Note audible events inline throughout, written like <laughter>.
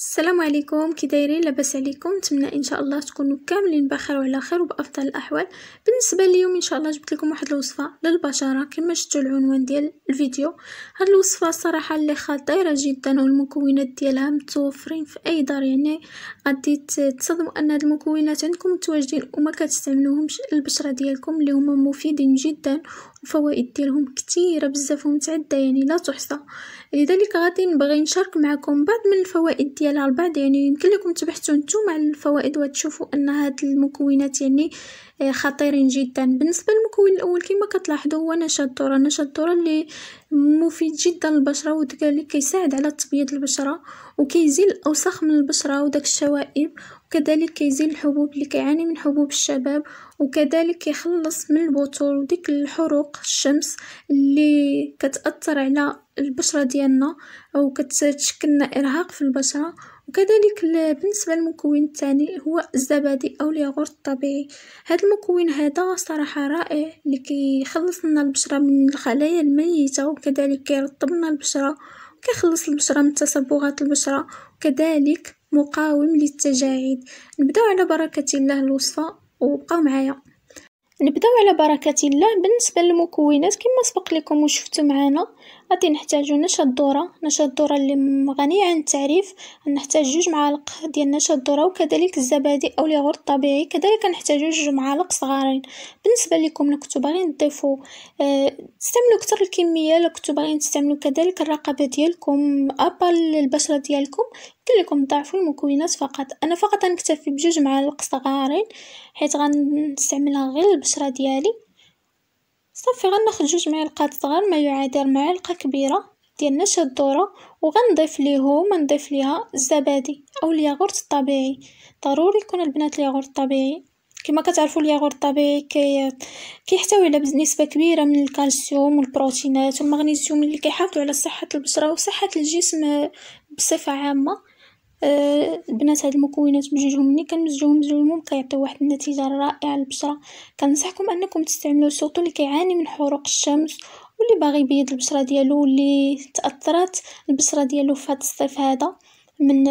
السلام عليكم كي دايرين لاباس عليكم نتمنى ان شاء الله تكونوا كاملين بخير وعلى خير وبافضل الاحوال بالنسبه لليوم ان شاء الله جبت لكم واحد الوصفه للبشره كما شفتوا العنوان ديال الفيديو هاد الوصفه صراحه اللي خطيره جدا والمكونات ديالها متوفرين في اي دار يعني غادي تصدموا ان هاد المكونات عندكم متواجدين وما كتستعملوهمش البشره ديالكم اللي هما مفيدين جدا الفوائد ديالهم كثيره بزاف ومتعده يعني لا تحصى لذلك غادي نبغي نشارك معكم بعض من الفوائد ديالها البعض يعني يمكن لكم تبحثوا نتوما على الفوائد وتشوفوا ان هاد المكونات يعني إيه، خطيرين جدا بالنسبه للمكون الاول كما كتلاحظوا هو نشا الذره نشا الذره اللي مفيد جدا للبشره وكذلك كيساعد على تبييض البشره وكيزيل الاوساخ من البشره وداك الشوائب وكذلك كيزيل الحبوب اللي كيعاني من حبوب الشباب وكذلك كيخلص من البطول وديك الحروق الشمس اللي كتاثر على البشره ديالنا او كتشكلنا ارهاق في البشره وكذلك بالنسبه للمكون الثاني هو الزبادي او الياغورت الطبيعي هذا المكون هذا صراحه رائع اللي كيخلص لنا البشره من الخلايا الميته وكذلك كيرطب لنا البشره وكيخلص البشره من تصبغات البشره وكذلك مقاوم للتجاعيد نبداو على بركه الله الوصفه وبقاو معايا نبداو على بركه الله بالنسبه للمكونات كما سبق لكم وشفتوا معنا غادي نحتاجو نشا الدورة نشا الدورة اللي غنيه عن التعريف نحتاج جوج معالق ديال نشا الدورة وكذلك الزبادي او الياغورت الطبيعي كذلك نحتاجو جوج معالق صغارين بالنسبه لكم لو باغيين تضيفو أه كتر الكميه لو كنتو باغيين تستعملو كذلك الرقبه ديالكم ابل البشره ديالكم يمكن لكم المكونات فقط انا فقط غنكتفي بجوج معالق صغارين حيت غنستعملها غير البشره ديالي صافي غناخد جوج معالقات صغار ما يعادل معلقة كبيرة ديال نشا الذرة وغنضيف ليهم نضيف ليها الزبادي او الياغورت الطبيعي ضروري يكون البنات الياغورت الطبيعي كما كتعرفوا الياغورت الطبيعي كي كيحتوي على نسبه كبيره من الكالسيوم والبروتينات والمغنيسيوم اللي كيحافظوا على صحه البشره وصحه الجسم بصفه عامه آه، البنات هاد المكونات بجوجهم ملي كنمزجوهم بجوجهم كيعطيو واحد النتيجه رائعه للبشره كنصحكم انكم تستعملوه سورتو اللي كيعاني من حروق الشمس واللي باغي يبيض البشره ديالو واللي تاثرات البشره ديالو في هاد الصيف هذا من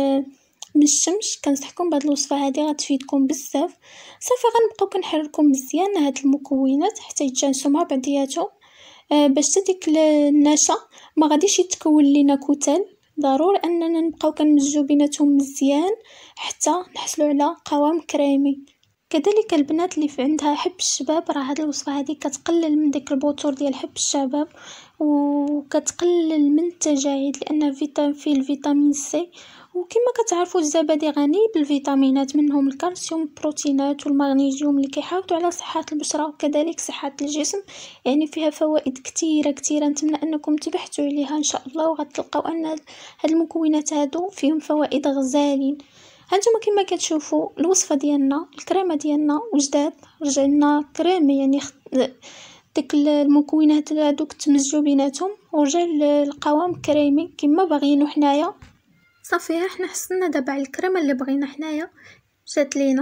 من الشمس كنصحكم بهاد الوصفه هادي غتفيدكم بزاف صافي غنبقاو كنحركو مزيان هاد المكونات حتى يتجانسوا مع بعضياتهم آه، باش حتى ديك النشا ما غاديش يتكون لينا كتل ضروري اننا نبقاو كنمزجو بيناتهم مزيان حتى نحصلوا على قوام كريمي كذلك البنات اللي في عندها حب الشباب راه هاد الوصفه هذه كتقلل من ديك البوتور ديال حب الشباب وكتقلل من التجاعيد لان فيتامين في الفيتامين سي وكما كتعرفوا الزبادي غني بالفيتامينات منهم الكالسيوم البروتينات والمغنيسيوم اللي كيحافظوا على صحه البشره وكذلك صحه الجسم يعني فيها فوائد كثيره كثيره نتمنى انكم تبحثوا عليها ان شاء الله وغتلقاو ان هاد المكونات هادو فيهم فوائد غزالين هانتوما كما كتشوفوا الوصفه ديالنا الكريمه ديالنا وجداد رجع لنا كريمه يعني خ... ديك المكونات هادوك تمزجوا بيناتهم ورجع القوام كريمي كما باغيينو حنايا صافي ها حنا حصلنا دابا على الكريمه اللي بغينا حنايا جات لينا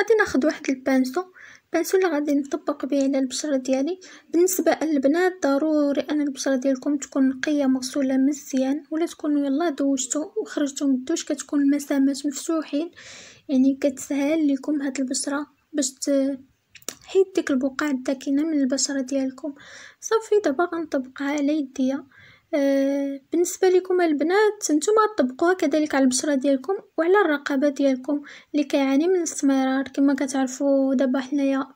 غادي ناخذ واحد البانسو البانسو اللي غادي نطبق به على البشره ديالي بالنسبه للبنات ضروري ان البشره ديالكم تكون نقيه مغسوله مزيان ولا تكونوا يلا دوشتو وخرجتو من الدوش كتكون المسامات مفتوحين يعني كتسهل لكم هاد البشره باش حيد ديك البقع الداكنه من البشره ديالكم صافي دابا غنطبقها على يديا آه، بالنسبه لكم البنات نتوما تطبقوها كذلك على البشره ديالكم وعلى الرقبه ديالكم اللي كيعاني من الاستمرار كما كتعرفوا دابا حنايا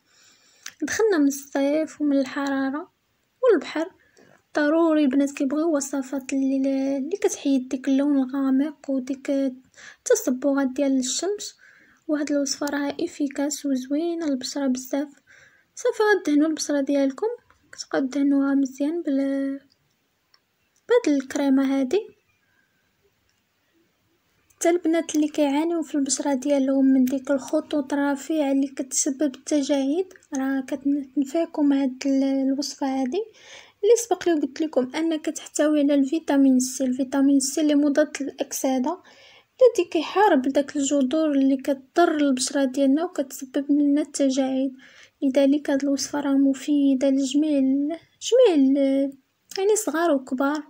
دخلنا من الصيف ومن الحراره والبحر ضروري البنات كيبغيو وصفات اللي, اللي كتحيد ديك اللون الغامق وديك التصبغات ديال الشمس وهاد الوصفه راه افيكاس وزوينه البشره بزاف صافي غدهنوا البشره ديالكم كتبقاو دهنوها مزيان بال بهاد الكريمه هادي حتى البنات اللي كيعانيو في البشره ديالهم من ديك الخطوط الرفيعه اللي كتسبب التجاعيد راه كتنفعكم هاد الوصفه هادي اللي سبق لي قلت لكم ان كتحتوي على الفيتامين سي الفيتامين سي اللي مضاد للاكسده الذي كيحارب داك الجذور اللي كتضر البشره ديالنا وكتسبب لنا التجاعيد لذلك هاد الوصفه راه مفيده لجميع جميع يعني صغار وكبار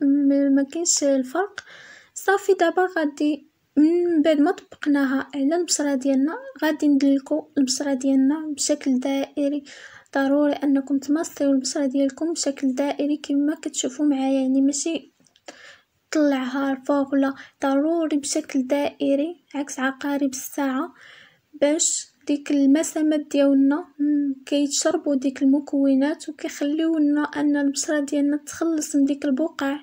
ما كاينش الفرق صافي دابا غادي من بعد ما طبقناها على البصره ديالنا غادي ندلكو البصره ديالنا بشكل دائري ضروري انكم تمصيو البصره ديالكم بشكل دائري كما كتشوفوا معايا يعني ماشي طلعها الفوق ولا ضروري بشكل دائري عكس عقارب الساعه باش ديك المسامات ديالنا كيتشربوا ديك المكونات وكيخليونا ان البشره ديالنا تخلص من ديك البقع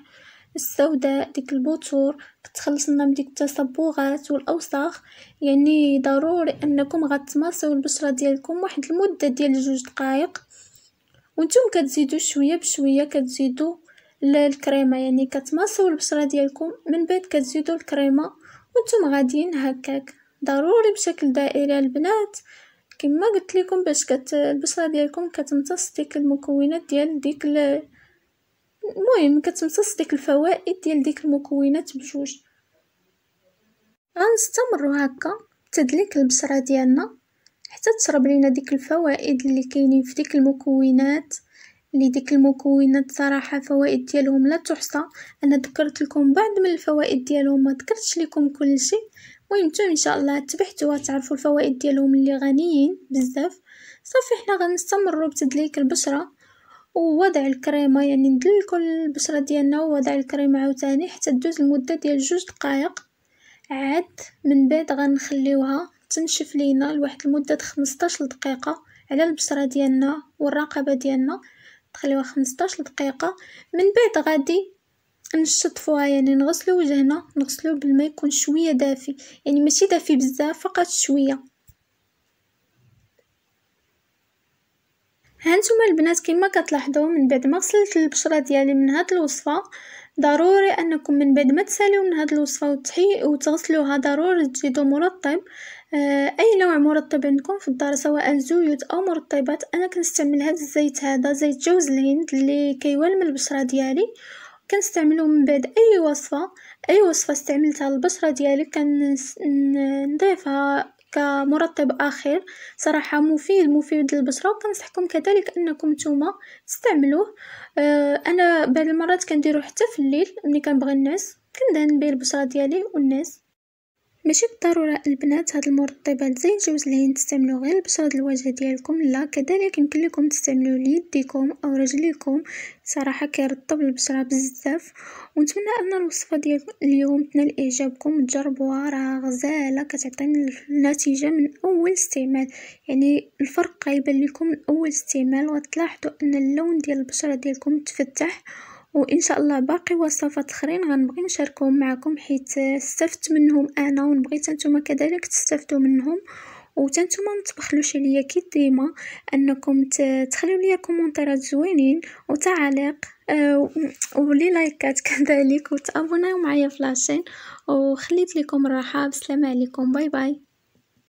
السوداء ديك البثور كتخلص لنا من ديك التصبغات والاوساخ يعني ضروري انكم غتماصيو البشره ديالكم واحد المده ديال جوج دقائق وانتم كتزيدوا شويه بشويه كتزيدوا الكريمه يعني كتماصيو البشره ديالكم من بعد كتزيدوا الكريمه وانتم غاديين هكاك ضروري بشكل دائري البنات كما قلت لكم باش كت البشره ديالكم كتمتص ديك المكونات ديال ديك المهم كتمتص ديك الفوائد ديال ديك المكونات بجوج غنستمروا هكا تدليك البشره ديالنا حتى تشرب لينا ديك الفوائد اللي كاينين في ديك المكونات اللي ديك المكونات صراحه فوائد ديالهم لا تحصى انا ذكرت لكم بعض من الفوائد ديالهم ما ذكرتش لكم كل شيء المهم نتوما ان شاء الله تبحثوا تعرفوا الفوائد ديالهم اللي غنيين بزاف صافي حنا غنستمروا بتدليك البشره ووضع الكريمه يعني ندلكوا البشره ديالنا ووضع الكريمه عاوتاني حتى دوز المده ديال جوج دقائق عاد من بعد غنخليوها تنشف لينا لواحد المده 15 دقيقه على البشره ديالنا والرقبه ديالنا تخليوها 15 دقيقه من بعد غادي نشطفوها يعني نغسلو وجهنا نغسلو بالماء يكون شويه دافي يعني ماشي دافي بزاف فقط شويه هانتوما البنات كما كتلاحظوا من بعد ما غسلت البشره ديالي من هاد الوصفه ضروري انكم من بعد ما تساليو من هاد الوصفه وتحي وتغسلوها ضروري تزيدوا مرطب آه، اي نوع مرطب عندكم في الدار سواء زيوت او مرطبات انا كنستعمل هاد الزيت هذا زيت جوز الهند اللي كيوالم البشره ديالي كنستعملو من بعد اي وصفه اي وصفه استعملتها البشره ديالي كنضيفها كمرطب اخر صراحه مفيد مفيد للبشره وكنصحكم كذلك انكم نتوما تستعملوه آه انا بعض المرات كنديرو حتى في الليل ملي كنبغي نعس كندهن به البشره ديالي والناس ماشي بالضروره البنات هاد المرطبات زي الجوز الهند تستعملو غير لبشره الوجه ديالكم لا كذلك يمكن لكم تستعملوا ليديكم او رجليكم صراحه كيرطب البشره بزاف ونتمنى ان الوصفه ديال اليوم تنال اعجابكم تجربوها راه غزاله كتعطينا النتيجه من اول استعمال يعني الفرق غيبان لكم من اول استعمال وتلاحظوا ان اللون ديال البشره ديالكم تفتح وان شاء الله باقي وصفات اخرين غنبغي نشاركهم معكم حيت استفدت منهم انا ونبغي نتوما كذلك تستفدوا منهم نتوما ما تبخلوش عليا كي ديما انكم تخليو ليا كومونتيرات زوينين وتعاليق آه، و ولي لايكات <laughs> كذلك وتابوناو معايا في لاشين وخليت لكم الراحه بسلام عليكم باي باي